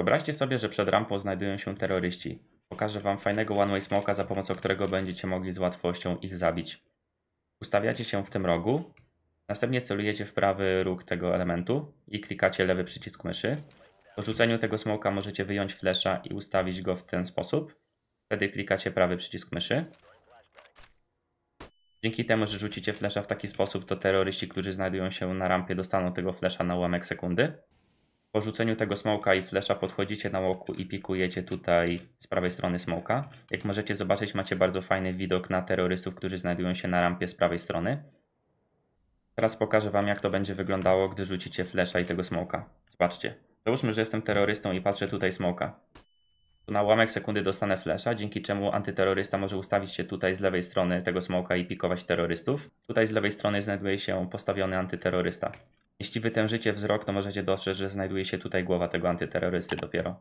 Wyobraźcie sobie, że przed rampą znajdują się terroryści. Pokażę wam fajnego one-way smoka, za pomocą którego będziecie mogli z łatwością ich zabić. Ustawiacie się w tym rogu, następnie celujecie w prawy róg tego elementu i klikacie lewy przycisk myszy. Po rzuceniu tego smoka możecie wyjąć flesza i ustawić go w ten sposób. Wtedy klikacie prawy przycisk myszy. Dzięki temu, że rzucicie flesza w taki sposób, to terroryści, którzy znajdują się na rampie, dostaną tego flesza na ułamek sekundy. Po rzuceniu tego smoka i flesza podchodzicie na łoku i pikujecie tutaj z prawej strony smoka. Jak możecie zobaczyć, macie bardzo fajny widok na terrorystów, którzy znajdują się na rampie z prawej strony. Teraz pokażę wam, jak to będzie wyglądało, gdy rzucicie flesza i tego smoka. Zobaczcie. Załóżmy, że jestem terrorystą i patrzę tutaj smoka. Tu na ułamek sekundy dostanę flesza, dzięki czemu antyterrorysta może ustawić się tutaj z lewej strony tego smoka i pikować terrorystów. Tutaj z lewej strony znajduje się postawiony antyterrorysta. Jeśli wytężycie wzrok, to możecie dostrzec, że znajduje się tutaj głowa tego antyterrorysty dopiero.